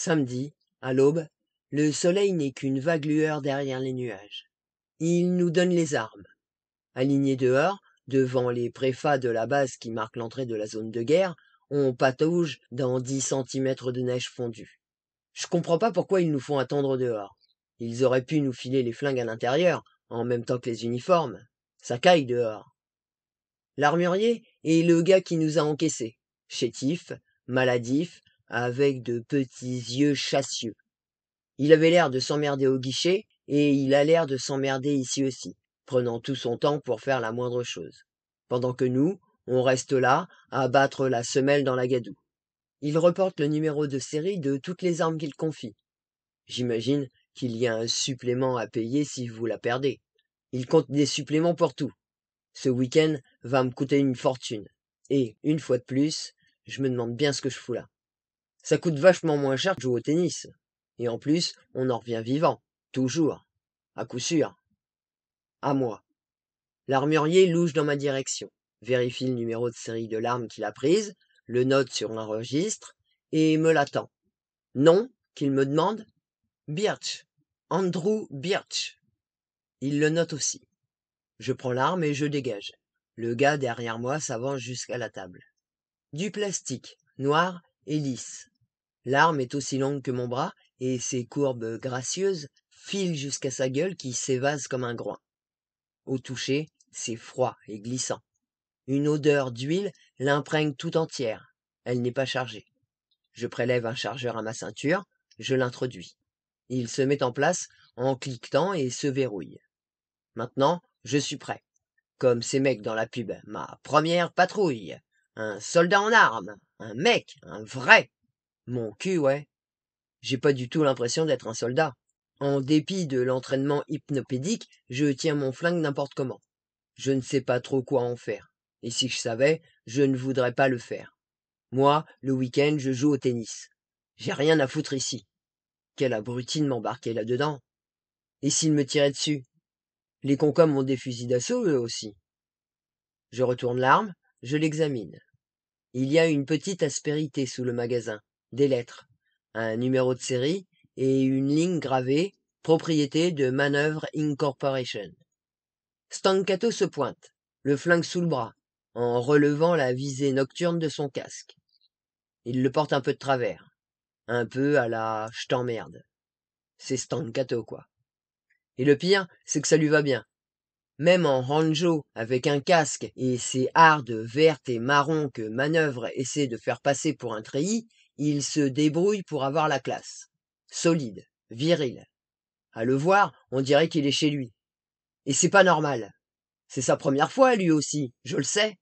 Samedi, à l'aube, le soleil n'est qu'une vague lueur derrière les nuages. Il nous donne les armes. Alignés dehors, devant les préfats de la base qui marque l'entrée de la zone de guerre, on patauge dans dix centimètres de neige fondue. Je comprends pas pourquoi ils nous font attendre dehors. Ils auraient pu nous filer les flingues à l'intérieur, en même temps que les uniformes. Ça caille dehors. L'armurier est le gars qui nous a encaissés. Chétif, maladif, avec de petits yeux chassieux. Il avait l'air de s'emmerder au guichet, et il a l'air de s'emmerder ici aussi, prenant tout son temps pour faire la moindre chose. Pendant que nous, on reste là, à battre la semelle dans la gadoue. Il reporte le numéro de série de toutes les armes qu'il confie. J'imagine qu'il y a un supplément à payer si vous la perdez. Il compte des suppléments pour tout. Ce week-end va me coûter une fortune. Et, une fois de plus, je me demande bien ce que je fous là. Ça coûte vachement moins cher de jouer au tennis. Et en plus, on en revient vivant. Toujours. À coup sûr. À moi. L'armurier louche dans ma direction, vérifie le numéro de série de l'arme qu'il a prise, le note sur un registre, et me l'attend. Nom qu'il me demande Birch. Andrew Birch. Il le note aussi. Je prends l'arme et je dégage. Le gars derrière moi s'avance jusqu'à la table. Du plastique, noir, lisse l'arme est aussi longue que mon bras et ses courbes gracieuses filent jusqu'à sa gueule qui s'évase comme un groin au toucher c'est froid et glissant une odeur d'huile l'imprègne tout entière elle n'est pas chargée je prélève un chargeur à ma ceinture je l'introduis il se met en place en cliquetant et se verrouille maintenant je suis prêt comme ces mecs dans la pub ma première patrouille un soldat en armes, un mec, un vrai. Mon cul, ouais. J'ai pas du tout l'impression d'être un soldat. En dépit de l'entraînement hypnopédique, je tiens mon flingue n'importe comment. Je ne sais pas trop quoi en faire. Et si je savais, je ne voudrais pas le faire. Moi, le week-end, je joue au tennis. J'ai rien à foutre ici. Quel abruti de m'embarquer là-dedans. Et s'il me tirait dessus Les concombres ont des fusils d'assaut, eux aussi. Je retourne l'arme, je l'examine il y a une petite aspérité sous le magasin des lettres un numéro de série et une ligne gravée propriété de Manœuvre incorporation stancato se pointe le flingue sous le bras en relevant la visée nocturne de son casque il le porte un peu de travers un peu à la je t'emmerde c'est stancato quoi et le pire c'est que ça lui va bien même en ranjo avec un casque et ses hardes vertes et marrons que manœuvre essaie de faire passer pour un treillis, il se débrouille pour avoir la classe. Solide, viril. À le voir, on dirait qu'il est chez lui. Et c'est pas normal. C'est sa première fois, lui aussi, je le sais.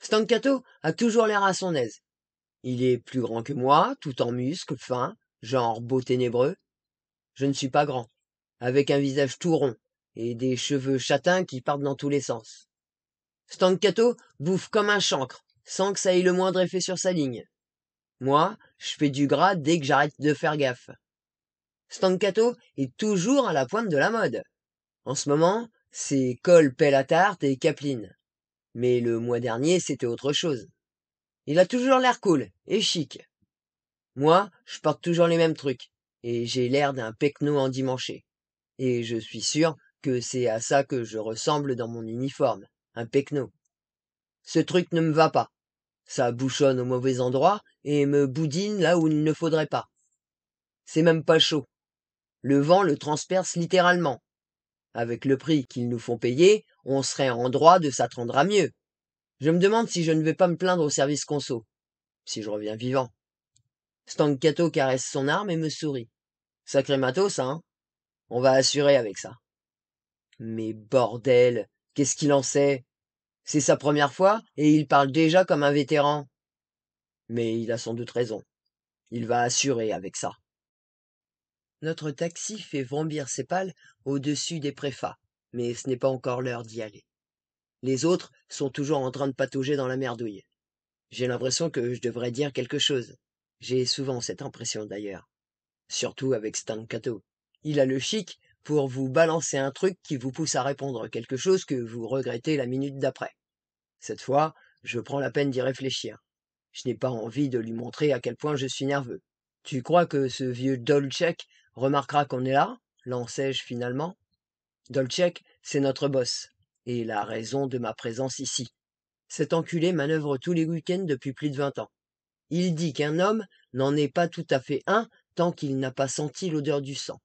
Stancato a toujours l'air à son aise. Il est plus grand que moi, tout en muscles, fin, genre beau ténébreux. Je ne suis pas grand, avec un visage tout rond, et des cheveux châtains qui partent dans tous les sens. Stankato bouffe comme un chancre, sans que ça ait le moindre effet sur sa ligne. Moi, je fais du gras dès que j'arrête de faire gaffe. Stankato est toujours à la pointe de la mode. En ce moment, c'est à Tarte et Capline. Mais le mois dernier, c'était autre chose. Il a toujours l'air cool et chic. Moi, je porte toujours les mêmes trucs, et j'ai l'air d'un pecno endimanché. Et je suis sûr que c'est à ça que je ressemble dans mon uniforme, un pecno. Ce truc ne me va pas. Ça bouchonne au mauvais endroit et me boudine là où il ne faudrait pas. C'est même pas chaud. Le vent le transperce littéralement. Avec le prix qu'ils nous font payer, on serait en droit de s'attendre à mieux. Je me demande si je ne vais pas me plaindre au service conso. Si je reviens vivant. Stankato caresse son arme et me sourit. Sacré matos, hein? On va assurer avec ça mais bordel qu'est-ce qu'il en sait c'est sa première fois et il parle déjà comme un vétéran mais il a sans doute raison il va assurer avec ça notre taxi fait vomir ses pales au-dessus des préfats mais ce n'est pas encore l'heure d'y aller les autres sont toujours en train de patauger dans la merdouille j'ai l'impression que je devrais dire quelque chose j'ai souvent cette impression d'ailleurs surtout avec stankato il a le chic pour vous balancer un truc qui vous pousse à répondre quelque chose que vous regrettez la minute d'après. Cette fois, je prends la peine d'y réfléchir. Je n'ai pas envie de lui montrer à quel point je suis nerveux. Tu crois que ce vieux Dolchek remarquera qu'on est là lançai-je finalement. Dolchek, c'est notre boss, et la raison de ma présence ici. Cet enculé manœuvre tous les week-ends depuis plus de vingt ans. Il dit qu'un homme n'en est pas tout à fait un tant qu'il n'a pas senti l'odeur du sang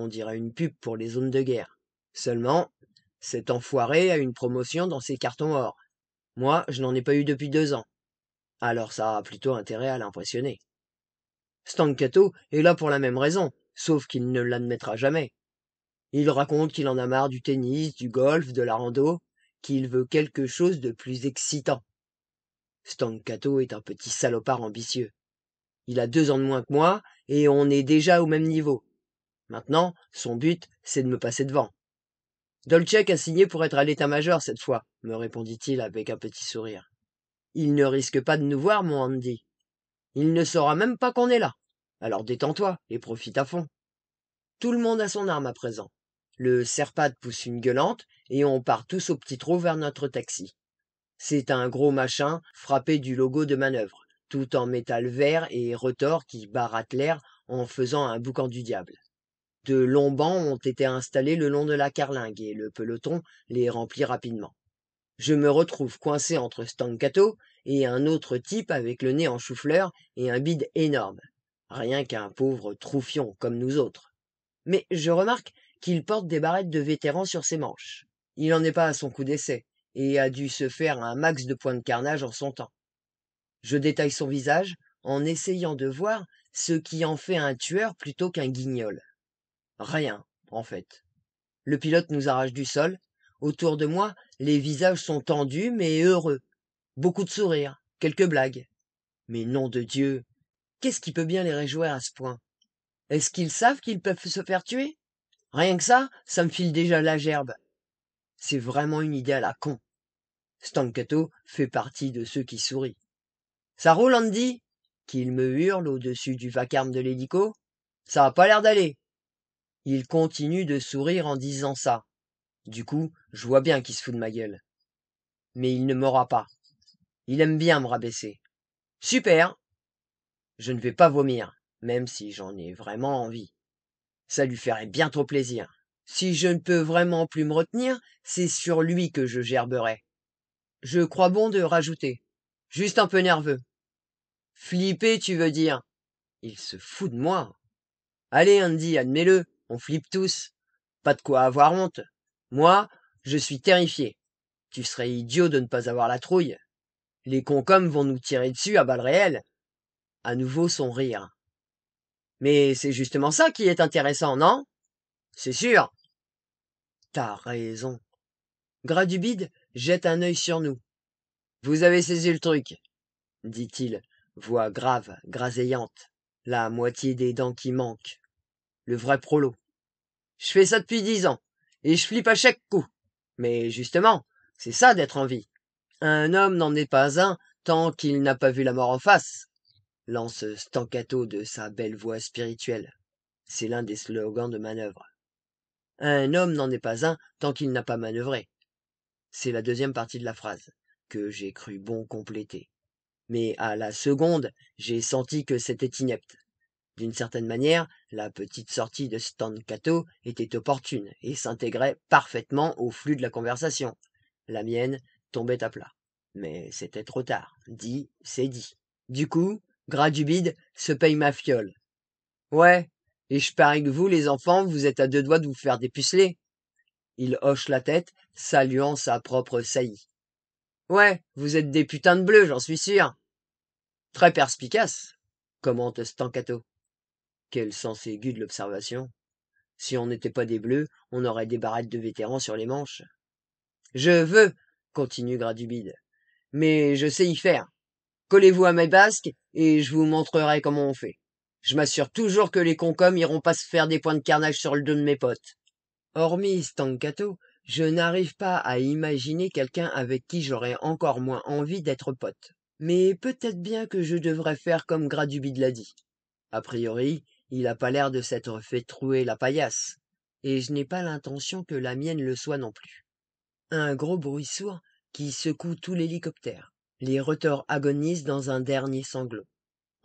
on dirait une pub pour les zones de guerre. Seulement, cet enfoiré a une promotion dans ses cartons or. Moi, je n'en ai pas eu depuis deux ans. Alors ça a plutôt intérêt à l'impressionner. Stankato est là pour la même raison, sauf qu'il ne l'admettra jamais. Il raconte qu'il en a marre du tennis, du golf, de la rando, qu'il veut quelque chose de plus excitant. Stankato est un petit salopard ambitieux. Il a deux ans de moins que moi, et on est déjà au même niveau. Maintenant, son but, c'est de me passer devant. Dolcek a signé pour être à l'état-major cette fois, me répondit-il avec un petit sourire. Il ne risque pas de nous voir, mon Andy. Il ne saura même pas qu'on est là. Alors détends-toi et profite à fond. Tout le monde a son arme à présent. Le Serpade pousse une gueulante et on part tous au petit trot vers notre taxi. C'est un gros machin frappé du logo de manœuvre, tout en métal vert et retors qui barate l'air en faisant un boucan du diable. De longs bancs ont été installés le long de la carlingue, et le peloton les remplit rapidement. Je me retrouve coincé entre Stancato et un autre type avec le nez en chou-fleur et un bide énorme. Rien qu'un pauvre troufion comme nous autres. Mais je remarque qu'il porte des barrettes de vétéran sur ses manches. Il n'en est pas à son coup d'essai, et a dû se faire un max de points de carnage en son temps. Je détaille son visage en essayant de voir ce qui en fait un tueur plutôt qu'un guignol rien en fait le pilote nous arrache du sol autour de moi les visages sont tendus mais heureux beaucoup de sourires quelques blagues mais nom de dieu qu'est-ce qui peut bien les réjouir à ce point est-ce qu'ils savent qu'ils peuvent se faire tuer rien que ça ça me file déjà la gerbe c'est vraiment une idée à la con Stankato fait partie de ceux qui sourient ça roule andy qu'il me hurle au-dessus du vacarme de l'hélico ça n'a pas l'air d'aller il continue de sourire en disant ça. Du coup, je vois bien qu'il se fout de ma gueule. Mais il ne m'aura pas. Il aime bien me rabaisser. Super Je ne vais pas vomir, même si j'en ai vraiment envie. Ça lui ferait bien trop plaisir. Si je ne peux vraiment plus me retenir, c'est sur lui que je gerberai. Je crois bon de rajouter. Juste un peu nerveux. Flipper, tu veux dire Il se fout de moi. Allez, Andy, admets-le, on flippe tous. Pas de quoi avoir honte. Moi, je suis terrifié. Tu serais idiot de ne pas avoir la trouille. Les concoms vont nous tirer dessus à balles réelles. À nouveau son rire. Mais c'est justement ça qui est intéressant, non? C'est sûr. T'as raison. Gradubide jette un œil sur nous. Vous avez saisi le truc, dit-il, voix grave, graseillante, « la moitié des dents qui manquent le vrai prolo. Je fais ça depuis dix ans, et je flippe à chaque coup. Mais justement, c'est ça d'être en vie. Un homme n'en est pas un tant qu'il n'a pas vu la mort en face, lance Stancato de sa belle voix spirituelle. C'est l'un des slogans de manœuvre. Un homme n'en est pas un tant qu'il n'a pas manœuvré. C'est la deuxième partie de la phrase, que j'ai cru bon compléter. Mais à la seconde, j'ai senti que c'était inepte. D'une certaine manière, la petite sortie de Stancato était opportune et s'intégrait parfaitement au flux de la conversation. La mienne tombait à plat. Mais c'était trop tard. Dit, c'est dit. Du coup, Gras du bide se paye ma fiole. Ouais, et je parie que vous, les enfants, vous êtes à deux doigts de vous faire dépuceler. Il hoche la tête, saluant sa propre saillie. Ouais, vous êtes des putains de bleus, j'en suis sûr. Très perspicace, commente Stancato quel sens aigu de l'observation si on n'était pas des bleus on aurait des barrettes de vétérans sur les manches je veux continue gradubide mais je sais y faire collez vous à mes basques et je vous montrerai comment on fait je m'assure toujours que les concoms iront pas se faire des points de carnage sur le dos de mes potes hormis stancato je n'arrive pas à imaginer quelqu'un avec qui j'aurais encore moins envie d'être pote mais peut-être bien que je devrais faire comme gradubide l'a dit a priori il n'a pas l'air de s'être fait trouer la paillasse, et je n'ai pas l'intention que la mienne le soit non plus. Un gros bruit sourd qui secoue tout l'hélicoptère. Les retors agonisent dans un dernier sanglot.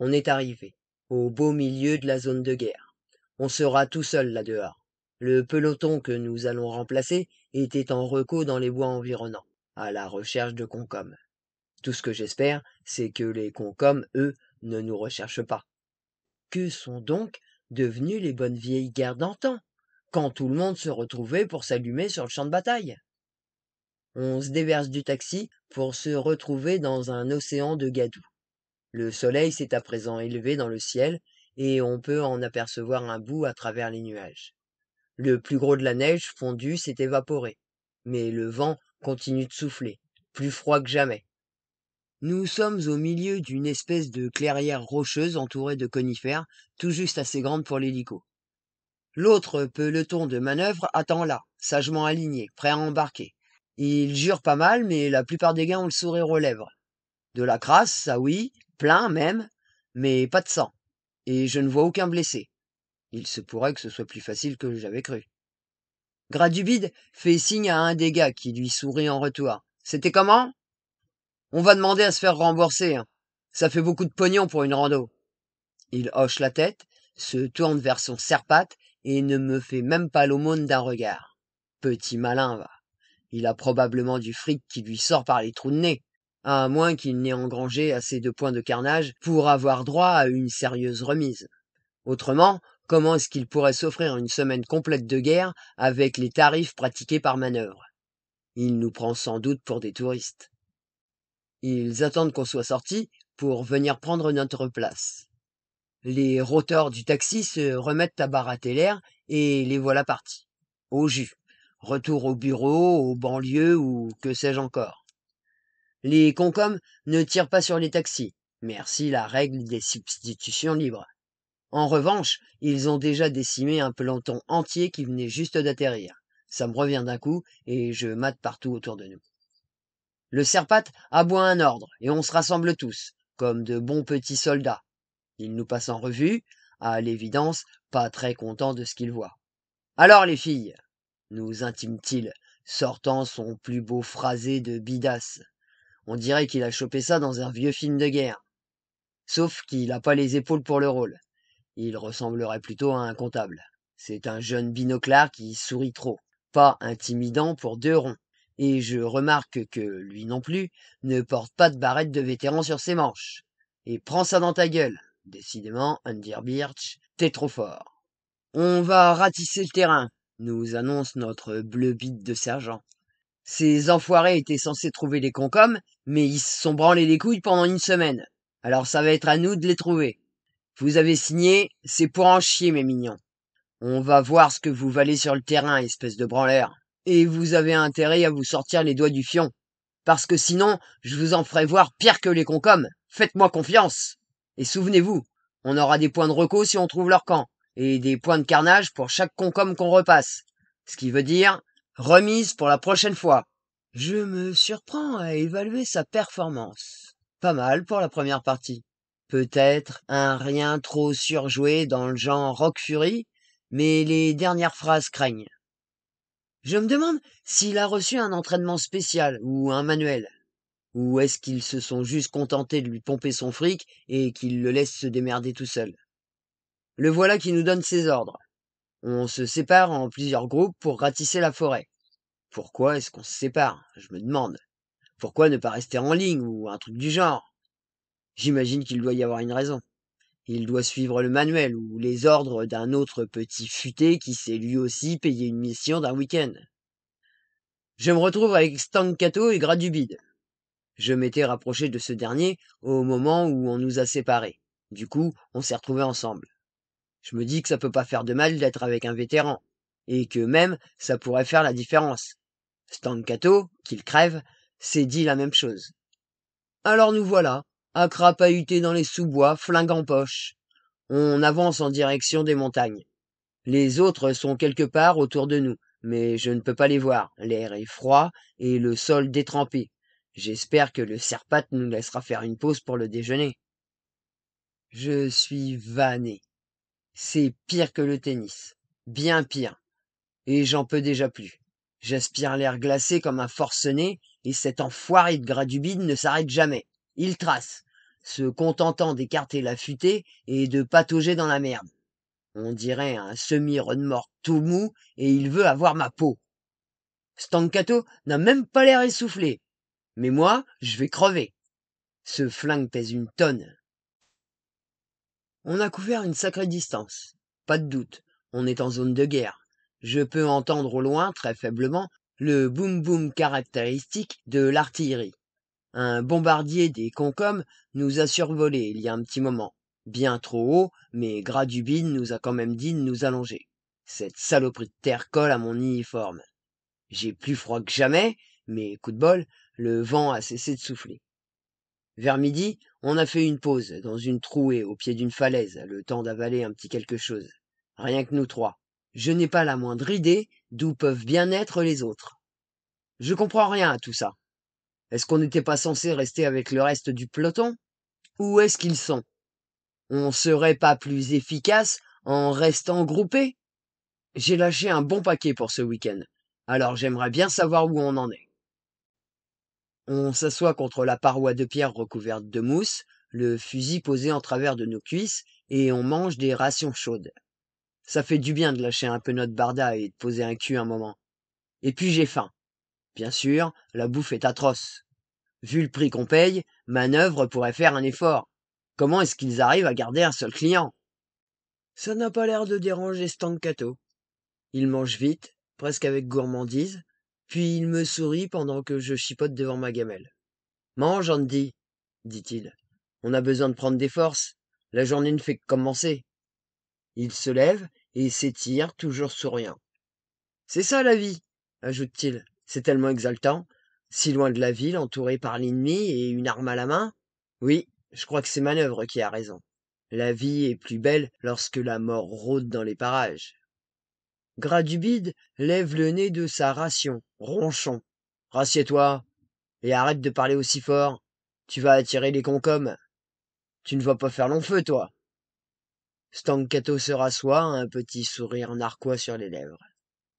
On est arrivé, au beau milieu de la zone de guerre. On sera tout seul là-dehors. Le peloton que nous allons remplacer était en recos dans les bois environnants, à la recherche de concombres. Tout ce que j'espère, c'est que les concombres, eux, ne nous recherchent pas que sont donc devenues les bonnes vieilles guerres d'antan quand tout le monde se retrouvait pour s'allumer sur le champ de bataille on se déverse du taxi pour se retrouver dans un océan de gadou. le soleil s'est à présent élevé dans le ciel et on peut en apercevoir un bout à travers les nuages le plus gros de la neige fondue s'est évaporé mais le vent continue de souffler plus froid que jamais nous sommes au milieu d'une espèce de clairière rocheuse entourée de conifères, tout juste assez grande pour l'hélico. L'autre peloton de manœuvre attend là, sagement aligné, prêt à embarquer. Il jure pas mal, mais la plupart des gars ont le sourire aux lèvres. De la crasse, ça oui, plein même, mais pas de sang. Et je ne vois aucun blessé. Il se pourrait que ce soit plus facile que j'avais cru. Gradubide fait signe à un des gars qui lui sourit en retour. C'était comment on va demander à se faire rembourser. Hein. Ça fait beaucoup de pognon pour une rando. Il hoche la tête, se tourne vers son serpate et ne me fait même pas l'aumône d'un regard. Petit malin, va. Il a probablement du fric qui lui sort par les trous de nez, à moins qu'il n'ait engrangé assez de points de carnage pour avoir droit à une sérieuse remise. Autrement, comment est-ce qu'il pourrait s'offrir une semaine complète de guerre avec les tarifs pratiqués par manœuvre Il nous prend sans doute pour des touristes. Ils attendent qu'on soit sorti pour venir prendre notre place. Les rotors du taxi se remettent à barater l'air et les voilà partis. Au jus. Retour au bureau, aux banlieues ou que sais-je encore. Les concoms ne tirent pas sur les taxis. Merci la règle des substitutions libres. En revanche, ils ont déjà décimé un planton entier qui venait juste d'atterrir. Ça me revient d'un coup et je mate partout autour de nous le serpate aboie un ordre et on se rassemble tous comme de bons petits soldats il nous passe en revue à l'évidence pas très content de ce qu'il voit alors les filles nous intime t il sortant son plus beau phrasé de bidasse on dirait qu'il a chopé ça dans un vieux film de guerre sauf qu'il n'a pas les épaules pour le rôle il ressemblerait plutôt à un comptable c'est un jeune binoclard qui sourit trop pas intimidant pour deux ronds et je remarque que lui non plus ne porte pas de barrette de vétéran sur ses manches. Et prends ça dans ta gueule. Décidément, un Birch, t'es trop fort. On va ratisser le terrain, nous annonce notre bleu bite de sergent. Ces enfoirés étaient censés trouver les concombres, mais ils se sont branlés les couilles pendant une semaine. Alors ça va être à nous de les trouver. Vous avez signé, c'est pour en chier, mes mignons. On va voir ce que vous valez sur le terrain, espèce de branleur et vous avez intérêt à vous sortir les doigts du fion. Parce que sinon, je vous en ferai voir pire que les concombres. Faites-moi confiance. Et souvenez-vous, on aura des points de recours si on trouve leur camp, et des points de carnage pour chaque concom qu'on repasse. Ce qui veut dire remise pour la prochaine fois. Je me surprends à évaluer sa performance. Pas mal pour la première partie. Peut-être un rien trop surjoué dans le genre Rock Fury, mais les dernières phrases craignent. Je me demande s'il a reçu un entraînement spécial ou un manuel. Ou est-ce qu'ils se sont juste contentés de lui pomper son fric et qu'ils le laissent se démerder tout seul Le voilà qui nous donne ses ordres. On se sépare en plusieurs groupes pour ratisser la forêt. Pourquoi est-ce qu'on se sépare Je me demande. Pourquoi ne pas rester en ligne ou un truc du genre J'imagine qu'il doit y avoir une raison. Il doit suivre le manuel ou les ordres d'un autre petit futé qui s'est lui aussi payé une mission d'un week-end. Je me retrouve avec Stankato et Gradubide. Je m'étais rapproché de ce dernier au moment où on nous a séparés. Du coup, on s'est retrouvés ensemble. Je me dis que ça peut pas faire de mal d'être avec un vétéran, et que même ça pourrait faire la différence. Stankato, qu'il crève, s'est dit la même chose. Alors nous voilà, à dans les sous-bois, flingue en poche. On avance en direction des montagnes. Les autres sont quelque part autour de nous, mais je ne peux pas les voir. L'air est froid et le sol détrempé. J'espère que le serpate nous laissera faire une pause pour le déjeuner. Je suis vanné. C'est pire que le tennis. Bien pire. Et j'en peux déjà plus. J'aspire l'air glacé comme un forcené, et cet enfoiré de gradubine ne s'arrête jamais. Il trace se contentant d'écarter la futée et de patauger dans la merde. On dirait un semi mort tout mou et il veut avoir ma peau. Stancato n'a même pas l'air essoufflé. Mais moi, je vais crever. Ce flingue pèse une tonne. On a couvert une sacrée distance. Pas de doute, on est en zone de guerre. Je peux entendre au loin, très faiblement, le boum-boum caractéristique de l'artillerie un bombardier des Concom nous a survolé il y a un petit moment. Bien trop haut, mais Gradubine nous a quand même dit de nous allonger. Cette saloperie de terre colle à mon uniforme. J'ai plus froid que jamais, mais coup de bol, le vent a cessé de souffler. Vers midi, on a fait une pause dans une trouée au pied d'une falaise, le temps d'avaler un petit quelque chose. Rien que nous trois. Je n'ai pas la moindre idée d'où peuvent bien être les autres. Je comprends rien à tout ça. Est-ce qu'on n'était pas censé rester avec le reste du peloton Où est-ce qu'ils sont On serait pas plus efficace en restant groupés J'ai lâché un bon paquet pour ce week-end, alors j'aimerais bien savoir où on en est. On s'assoit contre la paroi de pierre recouverte de mousse, le fusil posé en travers de nos cuisses, et on mange des rations chaudes. Ça fait du bien de lâcher un peu notre barda et de poser un cul un moment. Et puis j'ai faim. Bien sûr, la bouffe est atroce. Vu le prix qu'on paye, Manœuvre pourrait faire un effort. Comment est-ce qu'ils arrivent à garder un seul client Ça n'a pas l'air de déranger Stancato. Il mange vite, presque avec gourmandise, puis il me sourit pendant que je chipote devant ma gamelle. Mange, Andy, dit-il. On a besoin de prendre des forces. La journée ne fait que commencer. Il se lève et s'étire, toujours souriant. C'est ça la vie, ajoute-t-il. C'est tellement exaltant. Si loin de la ville, entouré par l'ennemi et une arme à la main. Oui, je crois que c'est Manœuvre qui a raison. La vie est plus belle lorsque la mort rôde dans les parages. Gradubide lève le nez de sa ration, ronchon. Rassieds-toi et arrête de parler aussi fort. Tu vas attirer les concombres. Tu ne vas pas faire long feu, toi. Stankato se rassoit, un petit sourire narquois sur les lèvres.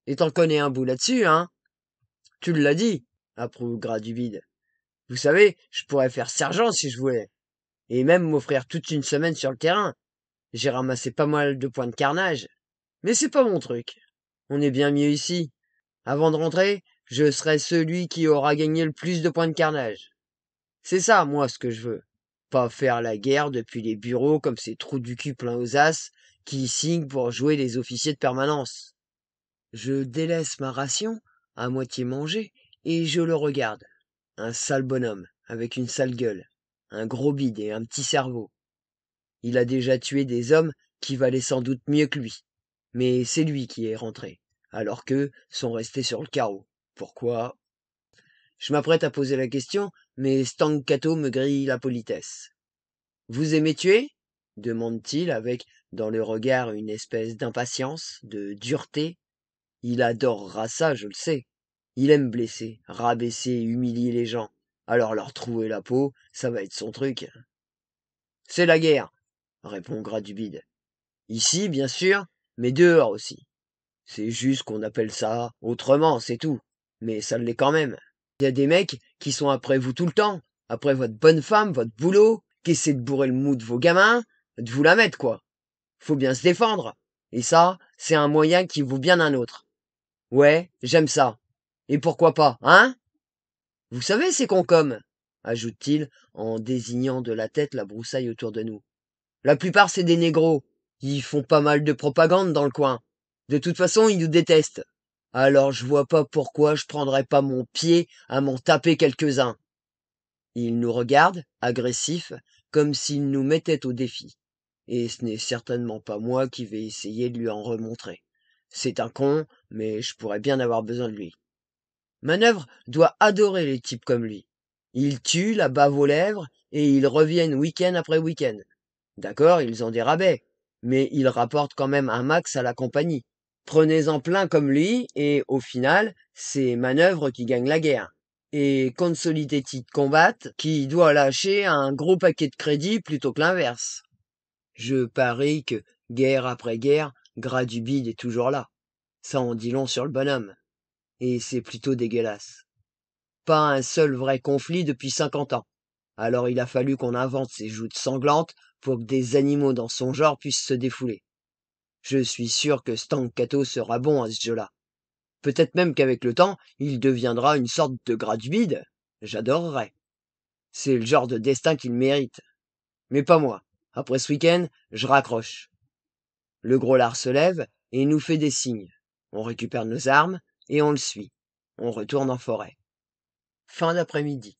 Et t'en connais un bout là-dessus, hein tu l'as dit approuve gras du vide vous savez je pourrais faire sergent si je voulais et même m'offrir toute une semaine sur le terrain j'ai ramassé pas mal de points de carnage mais c'est pas mon truc on est bien mieux ici avant de rentrer je serai celui qui aura gagné le plus de points de carnage c'est ça moi ce que je veux pas faire la guerre depuis les bureaux comme ces trous du cul pleins aux as qui signent pour jouer les officiers de permanence je délaisse ma ration à moitié mangé et je le regarde un sale bonhomme avec une sale gueule un gros bide et un petit cerveau il a déjà tué des hommes qui valaient sans doute mieux que lui mais c'est lui qui est rentré alors qu'eux sont restés sur le carreau pourquoi je m'apprête à poser la question mais stankato me grille la politesse vous aimez tuer demande-t-il avec dans le regard une espèce d'impatience de dureté il adorera ça, je le sais. Il aime blesser, rabaisser, humilier les gens. Alors leur trouver la peau, ça va être son truc. C'est la guerre, répond Gradubide. Ici, bien sûr, mais dehors aussi. C'est juste qu'on appelle ça autrement, c'est tout. Mais ça l'est quand même. Il y a des mecs qui sont après vous tout le temps, après votre bonne femme, votre boulot, qui essaient de bourrer le mou de vos gamins, de vous la mettre, quoi. Faut bien se défendre. Et ça, c'est un moyen qui vaut bien un autre. Ouais, j'aime ça. Et pourquoi pas, hein Vous savez, ces comme ajoute-t-il en désignant de la tête la broussaille autour de nous. La plupart, c'est des négros. Ils font pas mal de propagande dans le coin. De toute façon, ils nous détestent. Alors je vois pas pourquoi je prendrais pas mon pied à m'en taper quelques-uns. Il nous regarde, agressifs, comme s'il nous mettait au défi. Et ce n'est certainement pas moi qui vais essayer de lui en remontrer c'est un con mais je pourrais bien avoir besoin de lui manœuvre doit adorer les types comme lui ils tuent la bave aux lèvres et ils reviennent week-end après week-end d'accord ils ont des rabais mais ils rapportent quand même un max à la compagnie prenez-en plein comme lui et au final c'est manœuvre qui gagne la guerre et Consolidated Combat qui doit lâcher un gros paquet de crédits plutôt que l'inverse. Je parie que, guerre après guerre, gras du bide est toujours là. Ça en dit long sur le bonhomme. Et c'est plutôt dégueulasse. Pas un seul vrai conflit depuis cinquante ans. Alors il a fallu qu'on invente ces joutes sanglantes pour que des animaux dans son genre puissent se défouler. Je suis sûr que Stankato sera bon à ce jeu-là. Peut-être même qu'avec le temps, il deviendra une sorte de gras du bide. J'adorerais. C'est le genre de destin qu'il mérite. Mais pas moi. Après ce week-end, je raccroche. Le gros lard se lève et nous fait des signes. On récupère nos armes et on le suit. On retourne en forêt. Fin d'après-midi.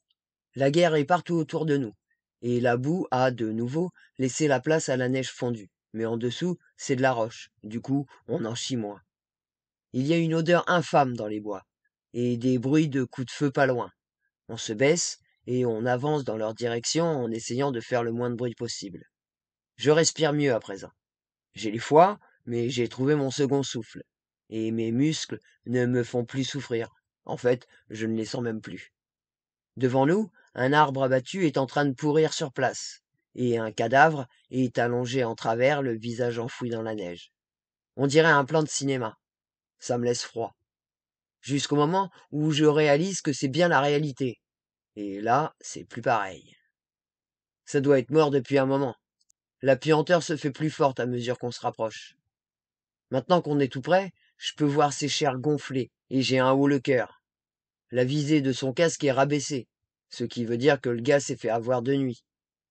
La guerre est partout autour de nous, et la boue a, de nouveau, laissé la place à la neige fondue. Mais en dessous, c'est de la roche, du coup, on en chie moins. Il y a une odeur infâme dans les bois, et des bruits de coups de feu pas loin. On se baisse, et on avance dans leur direction en essayant de faire le moins de bruit possible. Je respire mieux à présent j'ai les foies, mais j'ai trouvé mon second souffle. Et mes muscles ne me font plus souffrir. En fait, je ne les sens même plus. Devant nous, un arbre abattu est en train de pourrir sur place, et un cadavre est allongé en travers, le visage enfoui dans la neige. On dirait un plan de cinéma. Ça me laisse froid. Jusqu'au moment où je réalise que c'est bien la réalité. Et là, c'est plus pareil. Ça doit être mort depuis un moment. La puanteur se fait plus forte à mesure qu'on se rapproche. Maintenant qu'on est tout près, je peux voir ses chairs gonflées et j'ai un haut le cœur. La visée de son casque est rabaissée, ce qui veut dire que le gars s'est fait avoir de nuit.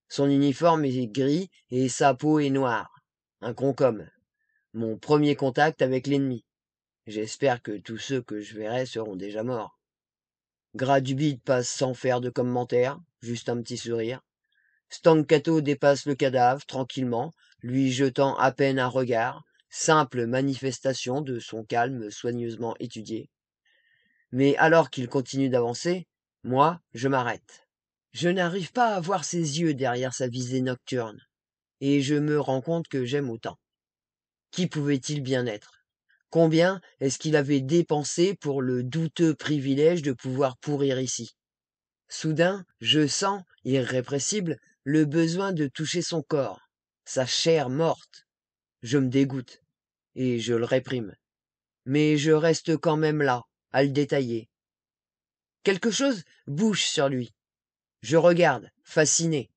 Son uniforme est gris et sa peau est noire. Un concombre. Mon premier contact avec l'ennemi. J'espère que tous ceux que je verrai seront déjà morts. Gras du passe sans faire de commentaires, juste un petit sourire. Stancato dépasse le cadavre tranquillement, lui jetant à peine un regard, simple manifestation de son calme soigneusement étudié. Mais alors qu'il continue d'avancer, moi, je m'arrête. Je n'arrive pas à voir ses yeux derrière sa visée nocturne, et je me rends compte que j'aime autant. Qui pouvait-il bien être Combien est-ce qu'il avait dépensé pour le douteux privilège de pouvoir pourrir ici Soudain, je sens, irrépressible, le besoin de toucher son corps, sa chair morte. Je me dégoûte, et je le réprime. Mais je reste quand même là, à le détailler. Quelque chose bouge sur lui. Je regarde, fasciné.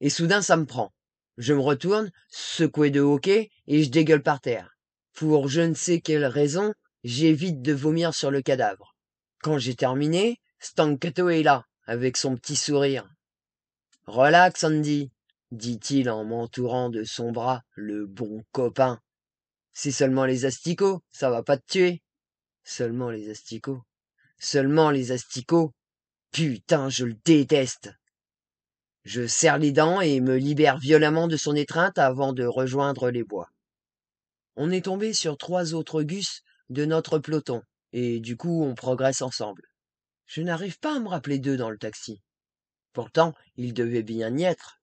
Et soudain ça me prend. Je me retourne, secoué de hoquet, et je dégueule par terre. Pour je ne sais quelle raison, j'évite de vomir sur le cadavre. Quand j'ai terminé, Stankato est là, avec son petit sourire relax andy dit-il en m'entourant de son bras le bon copain c'est seulement les asticots ça va pas te tuer seulement les asticots seulement les asticots putain je le déteste je serre les dents et me libère violemment de son étreinte avant de rejoindre les bois on est tombé sur trois autres gus de notre peloton et du coup on progresse ensemble je n'arrive pas à me rappeler d'eux dans le taxi pourtant il devait bien y être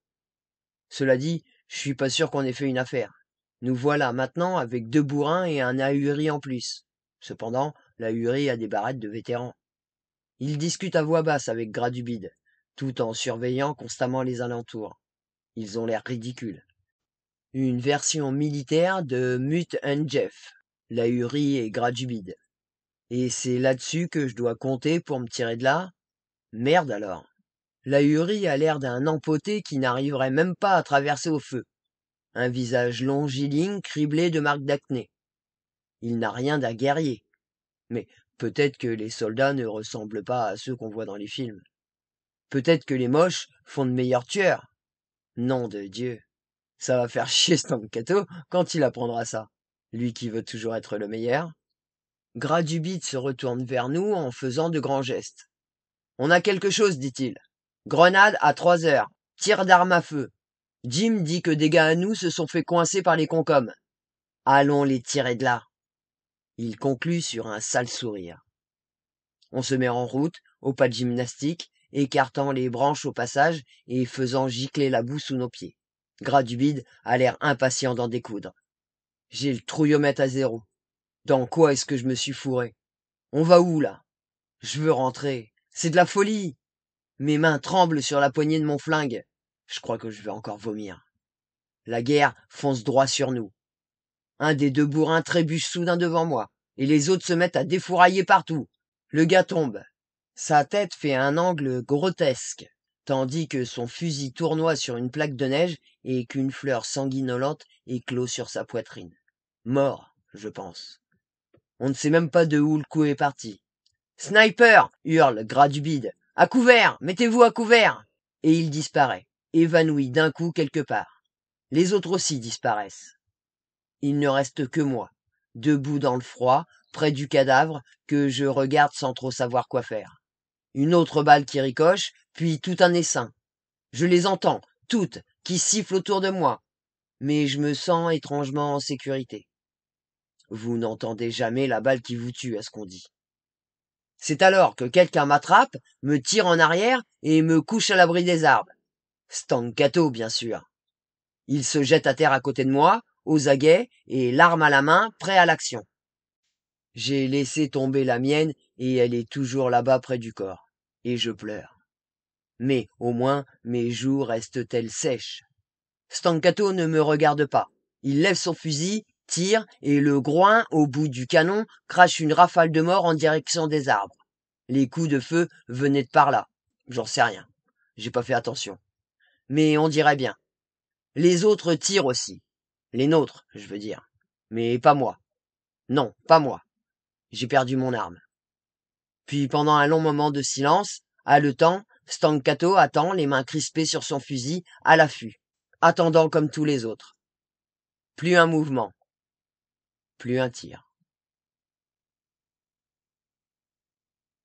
cela dit je suis pas sûr qu'on ait fait une affaire nous voilà maintenant avec deux bourrins et un ahuri en plus cependant l'ahuri a des barrettes de vétérans. Ils discutent à voix basse avec gradubide tout en surveillant constamment les alentours ils ont l'air ridicules une version militaire de Mut and Jeff, Lahuri et Gradubide. Et c'est là-dessus que je dois compter pour me tirer de là Merde alors hurie a l'air d'un empoté qui n'arriverait même pas à traverser au feu. Un visage longiligne criblé de marques d'acné. Il n'a rien d'un guerrier. Mais peut-être que les soldats ne ressemblent pas à ceux qu'on voit dans les films. Peut-être que les moches font de meilleurs tueurs. Nom de Dieu. Ça va faire chier Stankato quand il apprendra ça. Lui qui veut toujours être le meilleur. Gradubit se retourne vers nous en faisant de grands gestes. On a quelque chose, dit-il. Grenade à trois heures. Tire d'armes à feu. Jim dit que des gars à nous se sont fait coincer par les concombres. Allons les tirer de là. Il conclut sur un sale sourire. On se met en route, au pas de gymnastique, écartant les branches au passage et faisant gicler la boue sous nos pieds. Gras du bide a l'air impatient d'en découdre. J'ai le trouillomètre à zéro. Dans quoi est-ce que je me suis fourré On va où, là Je veux rentrer. C'est de la folie mes mains tremblent sur la poignée de mon flingue. Je crois que je vais encore vomir. La guerre fonce droit sur nous. Un des deux bourrins trébuche soudain devant moi, et les autres se mettent à défourailler partout. Le gars tombe. Sa tête fait un angle grotesque, tandis que son fusil tournoie sur une plaque de neige et qu'une fleur sanguinolente éclot sur sa poitrine. Mort, je pense. On ne sait même pas de où le coup est parti. Sniper hurle Gras du bide, à couvert mettez-vous à couvert et il disparaît évanoui d'un coup quelque part les autres aussi disparaissent il ne reste que moi debout dans le froid près du cadavre que je regarde sans trop savoir quoi faire une autre balle qui ricoche puis tout un essaim je les entends toutes qui sifflent autour de moi mais je me sens étrangement en sécurité vous n'entendez jamais la balle qui vous tue à ce qu'on dit c'est alors que quelqu'un m'attrape, me tire en arrière et me couche à l'abri des arbres. Stancato, bien sûr. Il se jette à terre à côté de moi, aux aguets et l'arme à la main, prêt à l'action. J'ai laissé tomber la mienne et elle est toujours là-bas près du corps. Et je pleure. Mais au moins mes joues restent-elles sèches. Stancato ne me regarde pas. Il lève son fusil tire, et le groin, au bout du canon, crache une rafale de mort en direction des arbres. Les coups de feu venaient de par là. J'en sais rien. J'ai pas fait attention. Mais on dirait bien. Les autres tirent aussi. Les nôtres, je veux dire. Mais pas moi. Non, pas moi. J'ai perdu mon arme. Puis pendant un long moment de silence, haletant, Stankato attend, les mains crispées sur son fusil, à l'affût, attendant comme tous les autres. Plus un mouvement plus un tir.